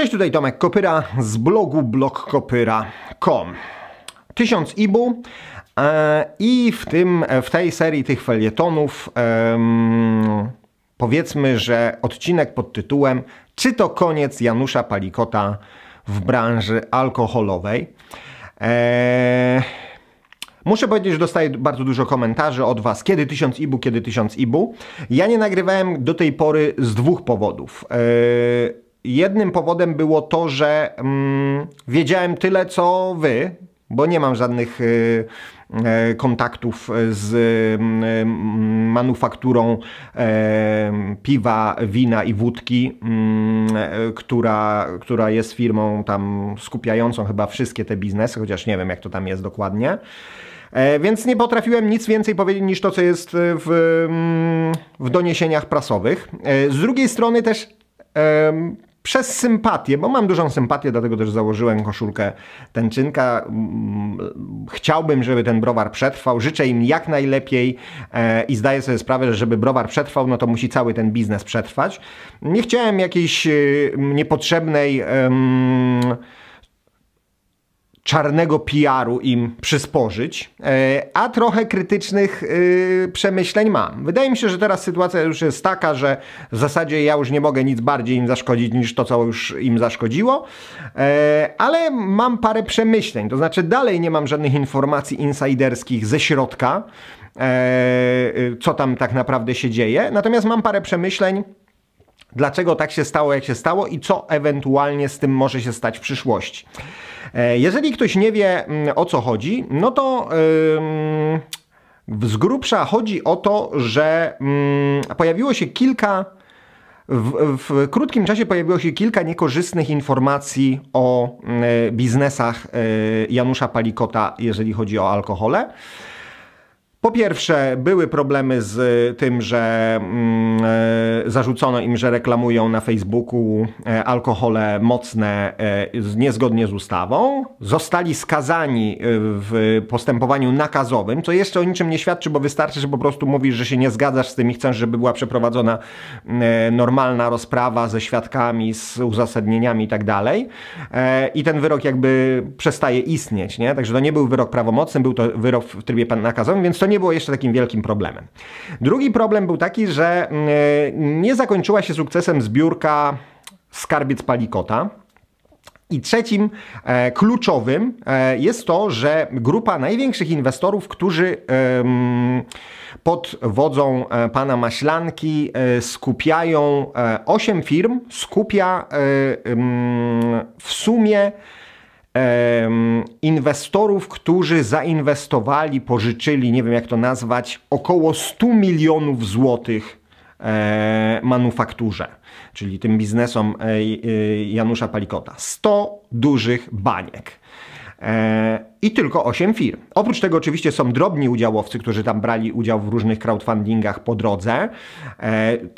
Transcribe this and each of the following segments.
Cześć, tutaj Tomek Kopyra z blogu blogkopyra.com. 1000 IBU e, i w, tym, w tej serii tych felietonów powiedzmy, że odcinek pod tytułem Czy to koniec Janusza Palikota w branży alkoholowej? E, muszę powiedzieć, że dostaję bardzo dużo komentarzy od Was, kiedy 1000 IBU, kiedy 1000 IBU. Ja nie nagrywałem do tej pory z dwóch powodów. Yy, jednym powodem było to, że mm, wiedziałem tyle co wy, bo nie mam żadnych y, y, kontaktów z mm, y, manufakturą e, piwa, wina i wódki, mm, e, która, która jest firmą tam skupiającą chyba wszystkie te biznesy, chociaż nie wiem jak to tam jest dokładnie. E, więc nie potrafiłem nic więcej powiedzieć niż to, co jest w, mm, w doniesieniach prasowych. Z drugiej strony też przez sympatię, bo mam dużą sympatię, dlatego też założyłem koszulkę Tęczynka. Mm, chciałbym, żeby ten browar przetrwał. Życzę im jak najlepiej e, i zdaję sobie sprawę, że żeby browar przetrwał, no to musi cały ten biznes przetrwać. Nie chciałem jakiejś e, niepotrzebnej. Um, czarnego PR-u im przysporzyć, e, a trochę krytycznych e, przemyśleń mam. Wydaje mi się, że teraz sytuacja już jest taka, że w zasadzie ja już nie mogę nic bardziej im zaszkodzić niż to, co już im zaszkodziło, e, ale mam parę przemyśleń, to znaczy dalej nie mam żadnych informacji insiderskich ze środka, co tam tak naprawdę się dzieje, natomiast mam parę przemyśleń, dlaczego tak się stało, jak się stało i co ewentualnie z tym może się stać w przyszłości. E, jeżeli ktoś nie wie mm, o co chodzi, no to z grubsza chodzi o to, że mm, pojawiło się kilka, w, w krótkim czasie pojawiło się kilka niekorzystnych informacji o mm, biznesach e, Janusza Palikota, jeżeli chodzi o alkohole. Po pierwsze, były problemy z tym, że mm, e, zarzucono im, że reklamują na Facebooku e, alkohole mocne e, niezgodnie z ustawą. Zostali skazani w postępowaniu nakazowym, co jeszcze o niczym nie świadczy, bo wystarczy, że po prostu mówisz, że się nie zgadzasz z tym i chcesz, żeby była przeprowadzona normalna rozprawa ze świadkami, z uzasadnieniami i tak dalej. I ten wyrok jakby przestaje istnieć, nie? Także to nie był wyrok prawomocny, był to wyrok w trybie nakazowym, więc to nie było jeszcze takim wielkim problemem. Drugi problem był taki, że mm, nie zakończyła się sukcesem zbiórka skarbiec Palikota. I trzecim e, kluczowym e, jest to, że grupa największych inwestorów, którzy e, pod wodzą e, pana Maślanki e, skupiają 8 e, firm, skupia w sumie inwestorów, którzy zainwestowali, pożyczyli, nie wiem jak to nazwać, około 100 milionów złotych e, manufakturze, czyli tym biznesom e, e, Janusza Palikota. 100 dużych baniek. I tylko 8 firm. Oprócz tego oczywiście są drobni udziałowcy, którzy tam brali udział w różnych crowdfundingach po drodze.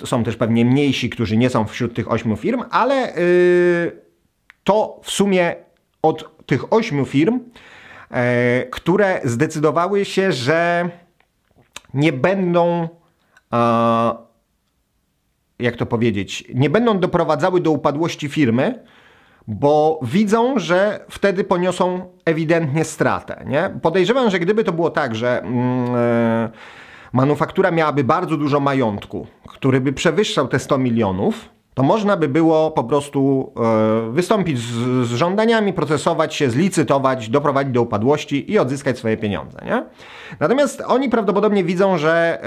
Są też pewnie mniejsi, którzy nie są wśród tych 8 firm, ale y, to w sumie od tych ośmiu firm, e, które zdecydowały się, że nie będą, jak to powiedzieć, nie będą doprowadzały do upadłości firmy, bo widzą, że wtedy poniosą ewidentnie stratę. Nie? Podejrzewam, że gdyby to było tak, że mm, e, manufaktura miałaby bardzo dużo majątku, który by przewyższał te 100 milionów, to można by było po prostu e, wystąpić z, z żądaniami, procesować się, zlicytować, doprowadzić do upadłości i odzyskać swoje pieniądze. Nie? Natomiast oni prawdopodobnie widzą, że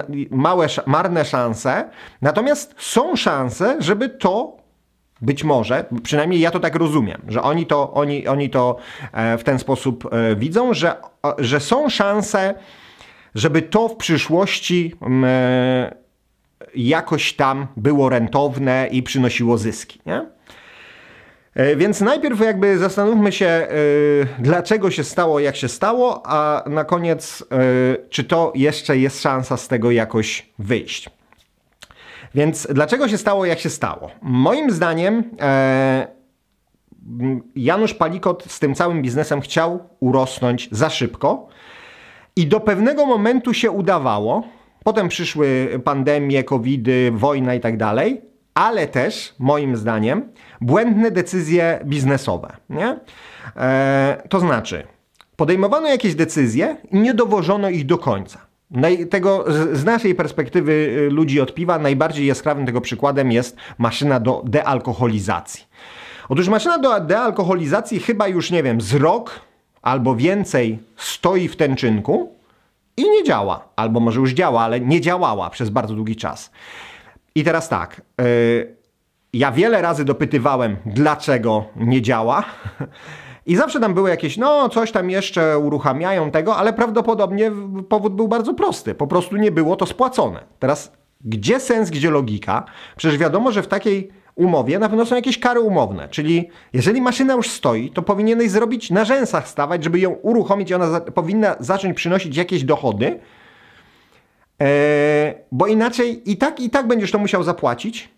e, małe, marne szanse, natomiast są szanse, żeby to być może, przynajmniej ja to tak rozumiem, że oni to, oni, oni to e, w ten sposób widzą, że, że są szanse, żeby to w przyszłości jakoś tam było rentowne i przynosiło zyski. Nie? E, więc najpierw jakby zastanówmy się, e, dlaczego się stało, jak się stało, a na koniec, e, czy to jeszcze jest szansa z tego jakoś wyjść. Więc dlaczego się stało, jak się stało? Moim zdaniem Janusz Palikot z tym całym biznesem chciał urosnąć za szybko i do pewnego momentu się udawało, Potem przyszły pandemie, covidy, wojna i tak dalej, ale też, moim zdaniem, błędne decyzje biznesowe. Nie? E, to znaczy, podejmowano jakieś decyzje i nie dowożono ich do końca. Naj, tego z, z naszej perspektywy y, ludzi od piwa najbardziej jaskrawym tego przykładem jest maszyna do dealkoholizacji. Otóż maszyna do dealkoholizacji chyba już, nie wiem, z rok albo więcej stoi w tęczynku i nie działa. Albo może już działa, ale nie działała przez bardzo długi czas. I teraz tak. Y, ja wiele razy dopytywałem, dlaczego nie działa. I zawsze tam były jakieś, no coś tam jeszcze uruchamiają tego, ale prawdopodobnie powód był bardzo prosty. Po prostu nie było to spłacone. Teraz gdzie sens, gdzie logika? Przecież wiadomo, że w takiej umowie, na pewno są jakieś kary umowne. Czyli jeżeli maszyna już stoi, to powinieneś zrobić na rzęsach stawać, żeby ją uruchomić i ona za powinna zacząć przynosić jakieś dochody, e, bo inaczej i tak, i tak będziesz to musiał zapłacić,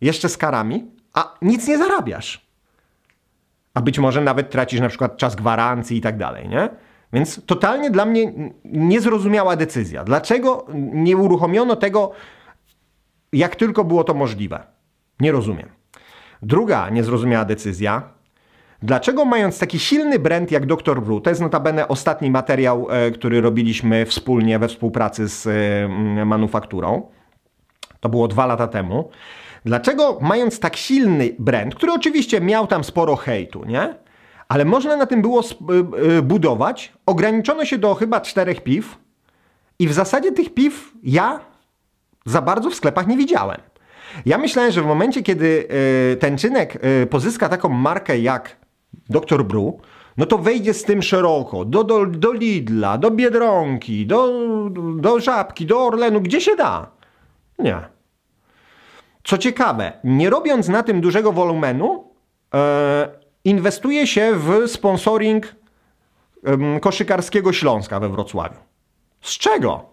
jeszcze z karami, a nic nie zarabiasz. A być może nawet tracisz na przykład czas gwarancji i tak dalej, nie? Więc totalnie dla mnie niezrozumiała decyzja. Dlaczego nie uruchomiono tego, jak tylko było to możliwe? Nie rozumiem. Druga niezrozumiała decyzja. Dlaczego mając taki silny brand jak Dr. Brew, to jest notabene ostatni materiał, e, który robiliśmy wspólnie we współpracy z e, manufakturą, to było dwa lata temu, dlaczego mając tak silny brand, który oczywiście miał tam sporo hejtu, nie? Ale można na tym było e, budować, ograniczono się do chyba czterech piw i w zasadzie tych piw ja za bardzo w sklepach nie widziałem. Ja myślałem, że w momencie, kiedy e, ten czynek e, pozyska taką markę jak Dr. Bru, no to wejdzie z tym szeroko, do, do, do Lidla, do Biedronki, do, do Żabki, do Orlenu, gdzie się da. Nie. Co ciekawe, nie robiąc na tym dużego wolumenu, e, inwestuje się w sponsoring koszykarskiego Śląska we Wrocławiu. Z czego?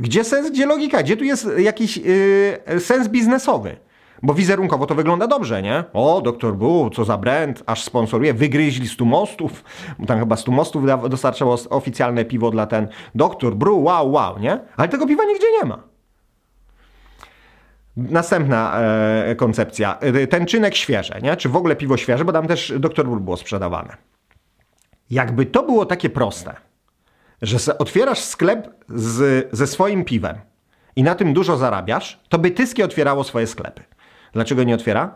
Gdzie sens, gdzie logika? Gdzie tu jest jakiś yy, sens biznesowy? Bo wizerunkowo to wygląda dobrze, nie? O, doktor Bu, co za brand, aż sponsoruje, wygryźli stu mostów, bo tam chyba stu mostów dostarczało oficjalne piwo dla ten doktor Bru, wow, wow, nie? Ale tego piwa nigdzie nie ma. Następna e, koncepcja. E, ten czynek świeże, nie? Czy w ogóle piwo świeże, bo tam też doktor Bru było sprzedawane. Jakby to było takie proste, że otwierasz sklep z, ze swoim piwem i na tym dużo zarabiasz, to by Tyskie otwierało swoje sklepy. Dlaczego nie otwiera?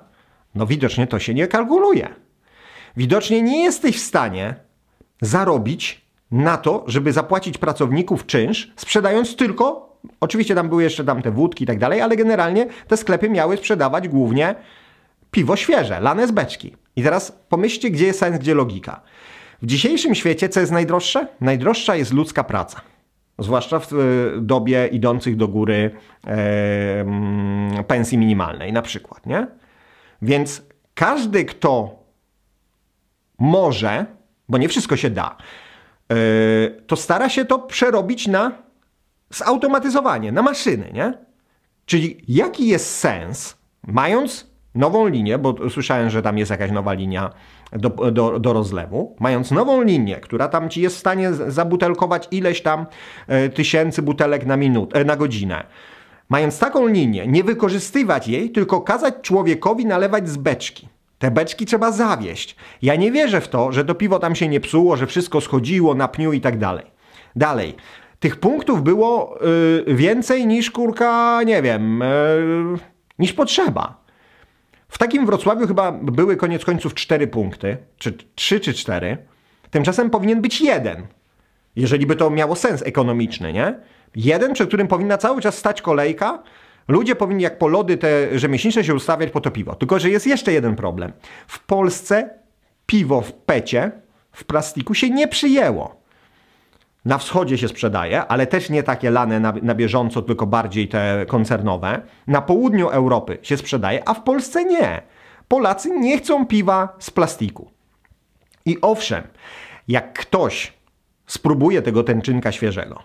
No widocznie to się nie kalkuluje. Widocznie nie jesteś w stanie zarobić na to, żeby zapłacić pracowników czynsz, sprzedając tylko, oczywiście tam były jeszcze tam te wódki i tak dalej, ale generalnie te sklepy miały sprzedawać głównie piwo świeże, lane z beczki. I teraz pomyślcie, gdzie jest sens, gdzie logika. W dzisiejszym świecie co jest najdroższe? Najdroższa jest ludzka praca. Zwłaszcza w e, dobie idących do góry e, mm, pensji minimalnej, na przykład. Nie? Więc każdy, kto może, bo nie wszystko się da, e, to stara się to przerobić na zautomatyzowanie, na maszyny, nie? Czyli jaki jest sens, mając nową linię, bo słyszałem, że tam jest jakaś nowa linia do, do, do rozlewu, mając nową linię, która tam ci jest w stanie zabutelkować ileś tam e, tysięcy butelek na, minut, e, na godzinę, mając taką linię, nie wykorzystywać jej, tylko kazać człowiekowi nalewać z beczki. Te beczki trzeba zawieść. Ja nie wierzę w to, że to piwo tam się nie psuło, że wszystko schodziło na pniu i tak dalej. Dalej. Tych punktów było y, więcej niż kurka, nie wiem, y, niż potrzeba. W takim Wrocławiu chyba były koniec końców cztery punkty, czy trzy, czy cztery. Tymczasem powinien być jeden, jeżeli by to miało sens ekonomiczny, nie? Jeden, przed którym powinna cały czas stać kolejka. Ludzie powinni jak po lody te rzemieślnicze się ustawiać po to piwo. Tylko, że jest jeszcze jeden problem. W Polsce piwo w pecie, w plastiku się nie przyjęło na wschodzie się sprzedaje, ale też nie takie lane na, na, bieżąco, tylko bardziej te koncernowe. Na południu Europy się sprzedaje, a w Polsce nie. Polacy nie chcą piwa z plastiku. I owszem, jak ktoś spróbuje tego tęczynka świeżego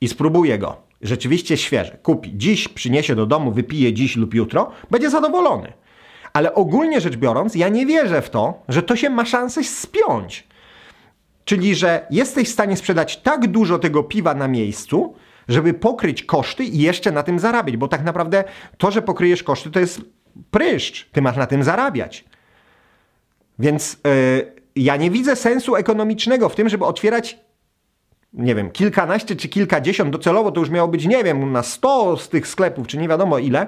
i spróbuje go, rzeczywiście świeże, kupi dziś, przyniesie do domu, wypije dziś lub jutro, będzie zadowolony. Ale ogólnie rzecz biorąc, ja nie wierzę w to, że to się ma szansę spiąć. Czyli, że jesteś w stanie sprzedać tak dużo tego piwa na miejscu, żeby pokryć koszty i jeszcze na tym zarabiać, bo tak naprawdę to, że pokryjesz koszty, to jest pryszcz. Ty masz na tym zarabiać. Więc yy, ja nie widzę sensu ekonomicznego w tym, żeby otwierać nie wiem, kilkanaście czy kilkadziesiąt, docelowo to już miało być, nie wiem, na sto z tych sklepów, czy nie wiadomo ile.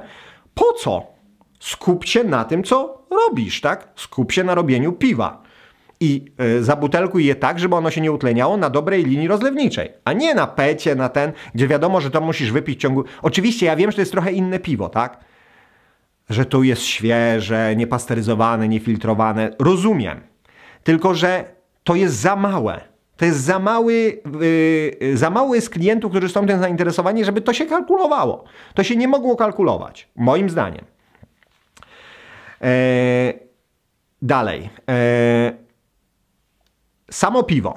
Po co? Skup się na tym, co robisz, tak? Skup się na robieniu piwa i e, zabutelkuj je tak, żeby ono się nie utleniało na dobrej linii rozlewniczej, a nie na pecie, na ten, gdzie wiadomo, że to musisz wypić w ciągu... Oczywiście ja wiem, że to jest trochę inne piwo, tak? Że tu jest świeże, niepasteryzowane, niefiltrowane. Rozumiem. Tylko, że to jest za małe. To jest za mały, yy, za mały jest klientów, którzy są tym zainteresowani, żeby to się kalkulowało. To się nie mogło kalkulować, moim zdaniem. Yy, dalej. E, Samo piwo.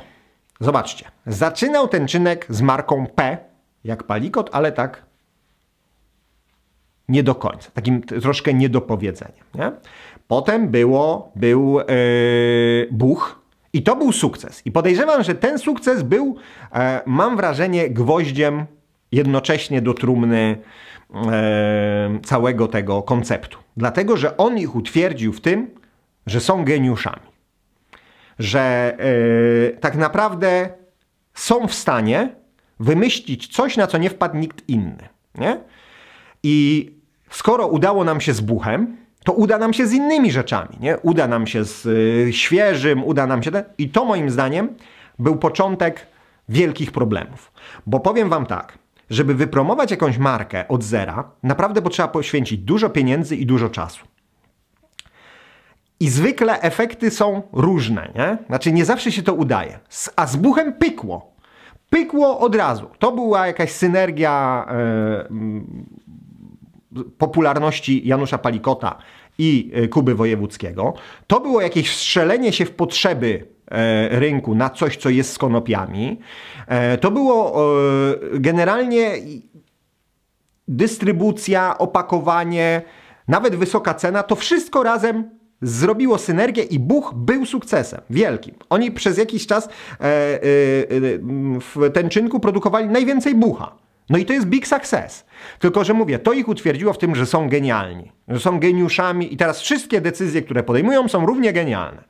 Zobaczcie. Zaczynał ten czynek z marką P, jak palikot, ale tak nie do końca. Takim troszkę niedopowiedzeniem. Nie? Potem było, był yy, Buch i to był sukces. I podejrzewam, że ten sukces był, yy, mam wrażenie, gwoździem jednocześnie do trumny yy, całego tego konceptu. Dlatego, że on ich utwierdził w tym, że są geniuszami że yy, tak naprawdę są w stanie wymyślić coś, na co nie wpadł nikt inny. Nie? I skoro udało nam się z buchem, to uda nam się z innymi rzeczami. Nie? Uda nam się z yy, świeżym, uda nam się. Ten... I to moim zdaniem był początek wielkich problemów. Bo powiem Wam tak, żeby wypromować jakąś markę od zera, naprawdę potrzeba poświęcić dużo pieniędzy i dużo czasu. I zwykle efekty są różne, nie? Znaczy nie zawsze się to udaje. A z buchem pykło. Pykło od razu. To była jakaś synergia yy, popularności Janusza Palikota i e, Kuby Wojewódzkiego. To było jakieś wstrzelenie się w potrzeby e, rynku na coś, co jest z konopiami. To było generalnie dystrybucja, opakowanie, nawet wysoka cena, to wszystko razem zrobiło synergię i Buch był sukcesem wielkim. Oni przez jakiś czas e, e, e w produkowali najwięcej Bucha. No i to jest big success. Tylko, że mówię, to ich utwierdziło w tym, że są genialni, że są geniuszami i teraz wszystkie decyzje, które podejmują są równie genialne.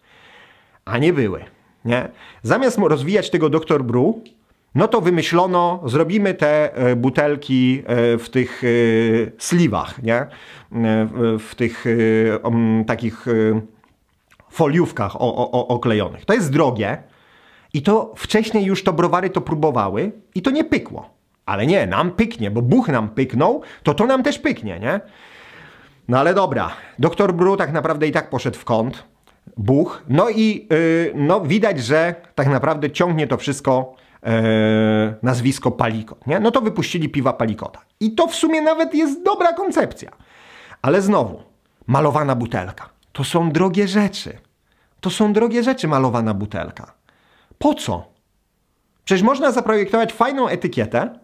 A nie były. Nie? Zamiast rozwijać tego doktor Bru, no to wymyślono, zrobimy te e, butelki e, w tych e, sliwach, nie? w tych takich foliówkach oklejonych. To jest drogie i to wcześniej już to browary to próbowały i to nie pykło. Ale nie, nam pyknie, bo Bóg nam pyknął, to to nam też pyknie, nie? No ale dobra, doktor Bru tak naprawdę i tak poszedł w kąt, Bóg. No i yy, no, widać, że tak naprawdę ciągnie to wszystko e, nazwisko Palikot, nie? no to wypuścili piwa Palikota. I to w sumie nawet jest dobra koncepcja. Ale znowu, malowana butelka. To są drogie rzeczy. To są drogie rzeczy, malowana butelka. Po co? Przecież można zaprojektować fajną etykietę,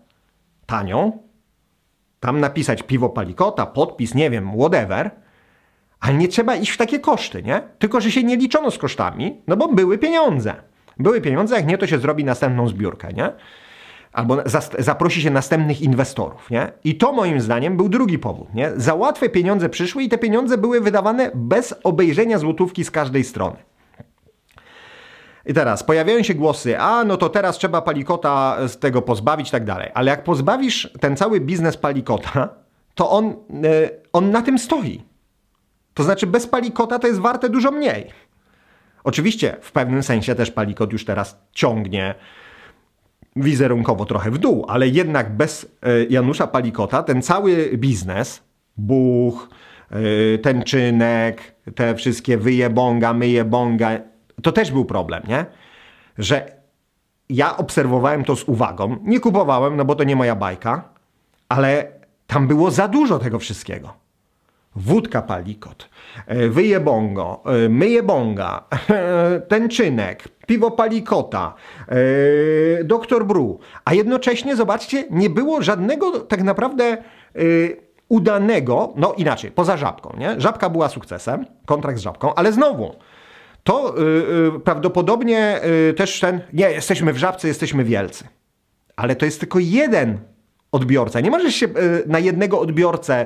tanią, tam napisać piwo palikota, podpis, nie wiem, whatever, ale nie trzeba iść w takie koszty, nie? Tylko, że się nie liczono z kosztami, no bo były pieniądze. Były pieniądze, jak nie, to się zrobi następną zbiórkę, nie? Albo zaprosi się następnych inwestorów, nie? I to moim zdaniem był drugi powód, nie? Za łatwe pieniądze przyszły i te pieniądze były wydawane bez obejrzenia złotówki z każdej strony. I teraz pojawiają się głosy, a no to teraz trzeba palikota z tego pozbawić, tak dalej. Ale jak pozbawisz ten cały biznes palikota, to on, e, on na tym stoi. To znaczy, bez palikota to jest warte dużo mniej. Oczywiście w pewnym sensie też Palikot już teraz ciągnie wizerunkowo trochę w dół, ale jednak bez e, Janusza Palikota ten cały biznes, Buch, e, ten czynek, te wszystkie wyjebonga, myjebonga, to też był problem, nie? Że ja obserwowałem to z uwagą, nie kupowałem, no bo to nie moja bajka, ale tam było za dużo tego wszystkiego wódka Palikot, e, wyje bongo, e, myje bonga, tenczynek, piwo palikota, e, doktor Bru. A jednocześnie, zobaczcie, nie było żadnego tak naprawdę udanego, no inaczej, poza żabką, nie? Żabka była sukcesem, kontrakt z żabką, ale znowu, to prawdopodobnie też ten, nie, jesteśmy w żabce, jesteśmy wielcy. Ale to jest tylko jeden odbiorca. Nie możesz się e, na jednego odbiorcę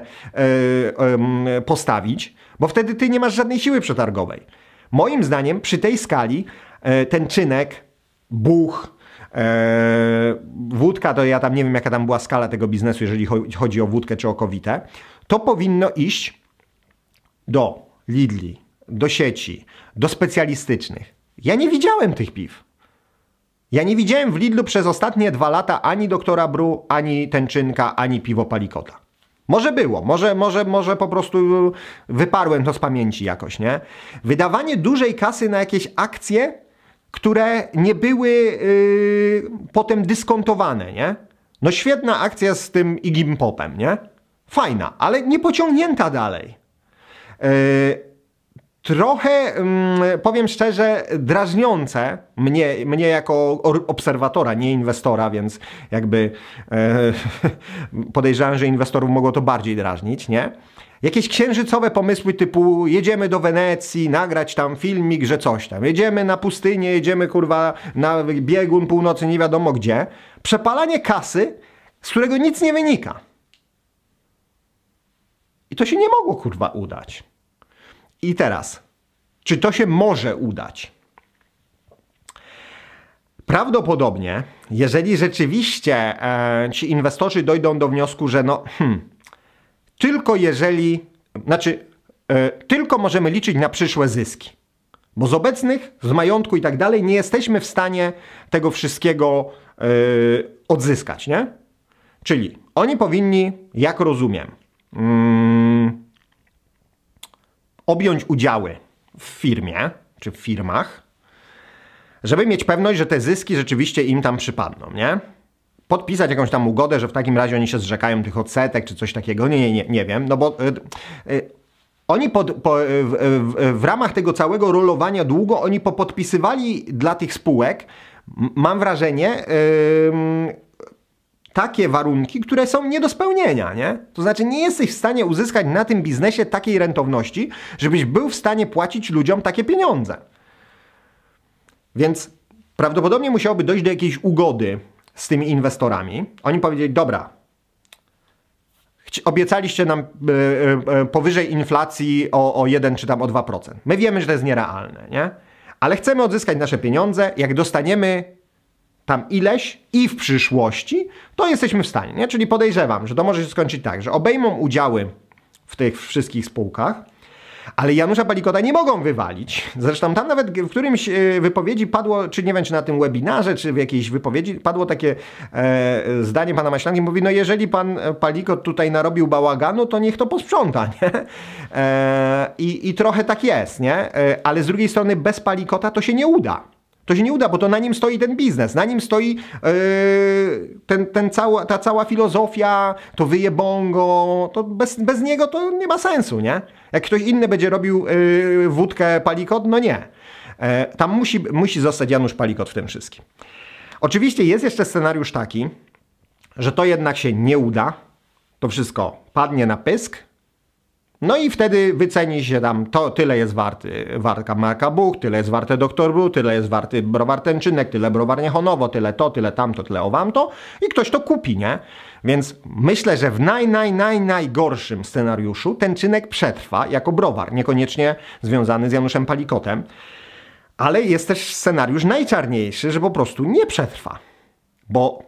e, postawić, bo wtedy ty nie masz żadnej siły przetargowej. Moim zdaniem przy tej skali e, ten czynek, buch, wódka, to ja tam nie wiem jaka tam była skala tego biznesu, jeżeli chodzi o wódkę czy o kowite, to powinno iść do Lidli, do sieci, do specjalistycznych. Ja nie widziałem tych piw. Ja nie widziałem w Lidlu przez ostatnie dwa lata ani doktora Bru, ani tęczynka, ani piwo palikota. Może było, może, może, może po prostu y, wyparłem to z pamięci jakoś, nie? Wydawanie dużej kasy na jakieś akcje, które nie były yy, potem dyskontowane, nie? No świetna akcja z tym Igim Popem, nie? Fajna, ale nie pociągnięta dalej. Yy, trochę, mm, powiem szczerze, drażniące mnie, mnie jako obserwatora, nie inwestora, więc jakby e, podejrzewam, że inwestorów mogło to bardziej drażnić, nie? Jakieś księżycowe pomysły typu jedziemy do Wenecji, nagrać tam filmik, że coś tam. Jedziemy na pustynię, jedziemy kurwa na biegun północy, nie wiadomo gdzie. Przepalanie kasy, z którego nic nie wynika. I to się nie mogło kurwa udać. I teraz, czy to się może udać? Prawdopodobnie, jeżeli rzeczywiście e, ci inwestorzy dojdą do wniosku, że no, hmm, tylko jeżeli, znaczy, e, tylko możemy liczyć na przyszłe zyski. Bo z obecnych, z majątku i tak dalej, nie jesteśmy w stanie tego wszystkiego e, odzyskać, nie? Czyli oni powinni, jak rozumiem, mm, objąć udziały w firmie czy w firmach, żeby mieć pewność, że te zyski rzeczywiście im tam przypadną, nie? Podpisać jakąś tam ugodę, że w takim razie oni się zrzekają tych odsetek czy coś takiego, nie, nie, nie wiem, no bo y, y, oni pod, po, y, y, w, w, ramach tego całego rolowania długo, oni popodpisywali dla tych spółek, mam wrażenie, yy, takie warunki, które są nie do spełnienia, nie? To znaczy nie jesteś w stanie uzyskać na tym biznesie takiej rentowności, żebyś był w stanie płacić ludziom takie pieniądze. Więc prawdopodobnie musiałoby dojść do jakiejś ugody z tymi inwestorami. Oni powiedzieli, dobra, obiecaliście nam e, e, e, powyżej inflacji o, o 1 czy tam o 2%. My wiemy, że to jest nierealne, nie? Ale chcemy odzyskać nasze pieniądze, jak dostaniemy tam ileś i w przyszłości, to jesteśmy w stanie. Nie? Czyli podejrzewam, że to może się skończyć tak, że obejmą udziały w tych wszystkich spółkach, ale Janusza Palikota nie mogą wywalić. Zresztą tam nawet w którymś e, wypowiedzi padło, czy nie wiem, czy na tym webinarze, czy w jakiejś wypowiedzi padło takie e, zdanie pana Maślanki. Mówi, no jeżeli pan Palikot tutaj narobił bałaganu, to niech to posprząta, nie? E, i, I trochę tak jest, nie? E, ale z drugiej strony bez Palikota to się nie uda. To się nie uda, bo to na nim stoi ten biznes, na nim stoi yy, ten, ten cała, ta cała filozofia, to wyje bongo, to bez, bez niego to nie ma sensu, nie? Jak ktoś inny będzie robił yy, wódkę palikot, no nie. Yy, tam musi, musi zostać Janusz Palikot w tym wszystkim. Oczywiście jest jeszcze scenariusz taki, że to jednak się nie uda, to wszystko padnie na pysk, no i wtedy wyceni się tam, to tyle jest warty warka marka Buch, tyle jest warte Doktor Blue, tyle jest warty browar Tenczynek, tyle browar niechonowo, tyle to, tyle tamto, tyle owamto i ktoś to kupi, nie? Więc myślę, że w naj, naj, naj, najgorszym scenariuszu ten czynek przetrwa jako browar, niekoniecznie związany z Januszem Palikotem, ale jest też scenariusz najczarniejszy, że po prostu nie przetrwa, bo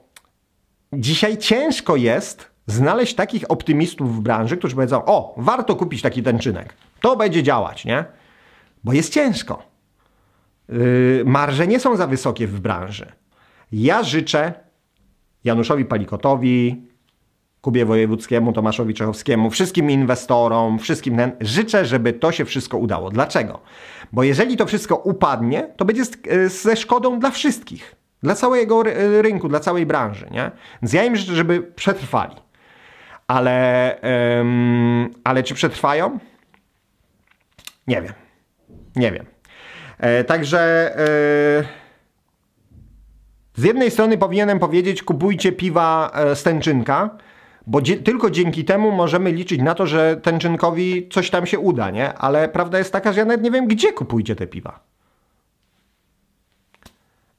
dzisiaj ciężko jest znaleźć takich optymistów w branży, którzy powiedzą: O, warto kupić taki tęczynek. To będzie działać, nie? Bo jest ciężko. Yy, marże nie są za wysokie w branży. Ja życzę Januszowi Palikotowi, Kubie Wojewódzkiemu, Tomaszowi Czechowskiemu, wszystkim inwestorom, wszystkim ten, życzę, żeby to się wszystko udało. Dlaczego? Bo jeżeli to wszystko upadnie, to będzie z, yy, ze szkodą dla wszystkich, dla całego yy, rynku, dla całej branży. Nie? Więc ja im życzę, żeby przetrwali ale, um, ale czy przetrwają? Nie wiem. Nie wiem. E, także e, z jednej strony powinienem powiedzieć kupujcie piwa e, z tęczynka, bo tylko dzięki temu możemy liczyć na to, że tęczynkowi coś tam się uda, nie? Ale prawda jest taka, że ja nawet nie wiem, gdzie kupujcie te piwa.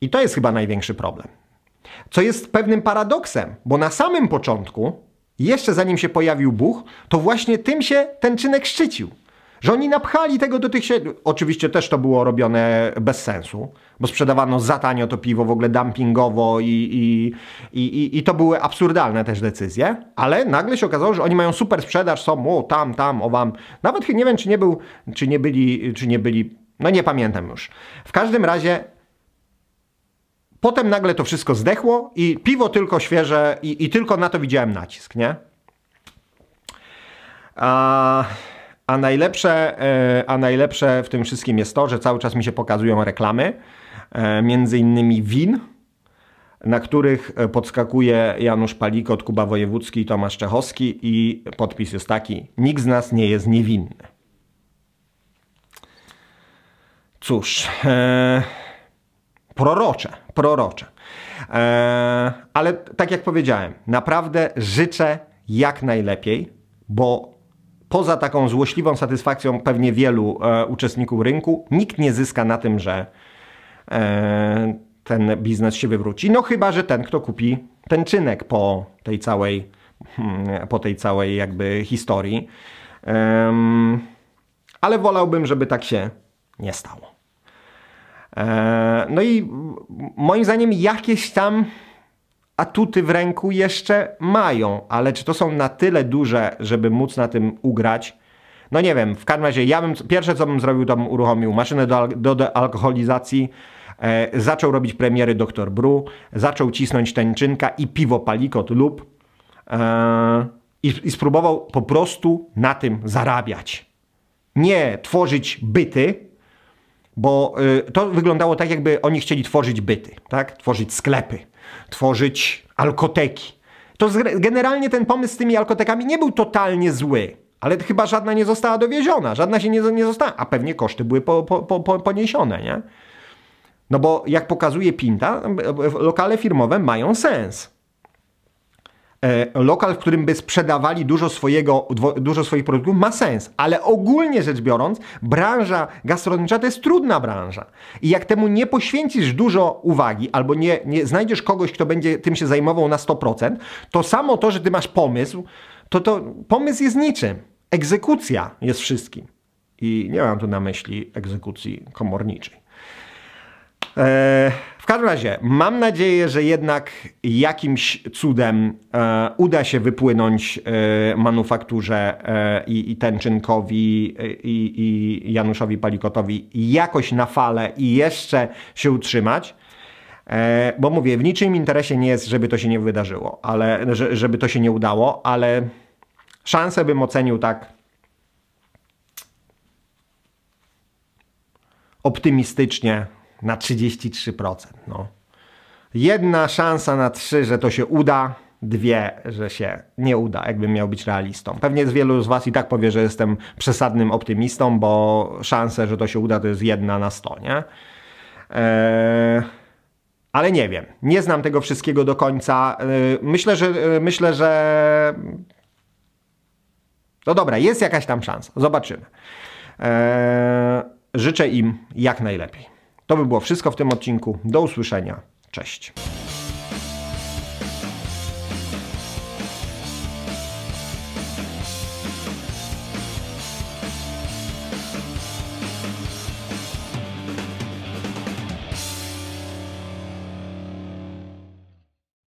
I to jest chyba największy problem. Co jest pewnym paradoksem, bo na samym początku jeszcze zanim się pojawił Bóg, to właśnie tym się ten czynek szczycił. Że oni napchali tego do tych siedmiu. Oczywiście też to było robione bez sensu, bo sprzedawano za tanio to piwo w ogóle dumpingowo i, i, i, i, to były absurdalne też decyzje, ale nagle się okazało, że oni mają super sprzedaż, są o, tam, tam, o wam. Nawet nie wiem, czy nie był, czy nie byli, czy nie byli, no nie pamiętam już. W każdym razie Potem nagle to wszystko zdechło i piwo tylko świeże i, i tylko na to widziałem nacisk, nie? A, a, najlepsze, e, a najlepsze w tym wszystkim jest to, że cały czas mi się pokazują reklamy, e, między innymi win, na których e, podskakuje Janusz Palikot, Kuba Wojewódzki i Tomasz Czechowski i podpis jest taki, nikt z nas nie jest niewinny. Cóż prorocze, prorocze. E, ale tak jak powiedziałem, naprawdę życzę jak najlepiej, bo poza taką złośliwą satysfakcją pewnie wielu e, uczestników rynku, nikt nie zyska na tym, że e, ten biznes się wywróci. No chyba, że ten, kto kupi ten czynek po tej całej, hmm, po tej całej jakby historii. ale wolałbym, żeby tak się nie stało. E, no i moim zdaniem jakieś tam atuty w ręku jeszcze mają, ale czy to są na tyle duże, żeby móc na tym ugrać? No nie wiem, w każdym razie ja bym, pierwsze co bym zrobił, to bym uruchomił maszynę do, do, do alkoholizacji, e, zaczął robić premiery Dr. Bru, zaczął cisnąć tęczynka i piwo palikot lub e, i, i spróbował po prostu na tym zarabiać. Nie tworzyć byty, bo y, to wyglądało tak, jakby oni chcieli tworzyć byty, tak? tworzyć sklepy, tworzyć alkoteki. To generalnie ten pomysł z tymi alkotekami nie był totalnie zły, ale chyba żadna nie została dowieziona, żadna się nie, nie została, a pewnie koszty były po, po, po, poniesione, nie? No bo jak pokazuje Pinta, lokale firmowe mają sens. E, lokal, w którym by sprzedawali dużo, swojego, dużo swoich produktów, ma sens. Ale ogólnie rzecz biorąc, branża gastronomiczna to jest trudna branża. I jak temu nie poświęcisz dużo uwagi, albo nie, nie znajdziesz kogoś, kto będzie tym się zajmował na 100%, to samo to, że ty masz pomysł, to, to pomysł jest niczym. Egzekucja jest wszystkim. I nie mam tu na myśli egzekucji komorniczej. E, w każdym razie, mam nadzieję, że jednak jakimś cudem e, uda się wypłynąć e, manufakturze e, i, i Tenczynkowi e, i, i Januszowi Palikotowi jakoś na fale i jeszcze się utrzymać. E, bo mówię, w niczym interesie nie jest, żeby to się nie wydarzyło, ale że, żeby to się nie udało, ale szanse bym ocenił tak optymistycznie na 33%. No. Jedna szansa na trzy, że to się uda, dwie, że się nie uda, jakbym miał być realistą. Pewnie z wielu z Was i tak powie, że jestem przesadnym optymistą, bo szanse, że to się uda, to jest jedna na sto, nie? Eee, ale nie wiem, nie znam tego wszystkiego do końca. Eee, myślę, że e, myślę, że. No dobra, jest jakaś tam szansa. Zobaczymy. Eee, życzę im jak najlepiej. To by było wszystko w tym odcinku. Do usłyszenia. Cześć.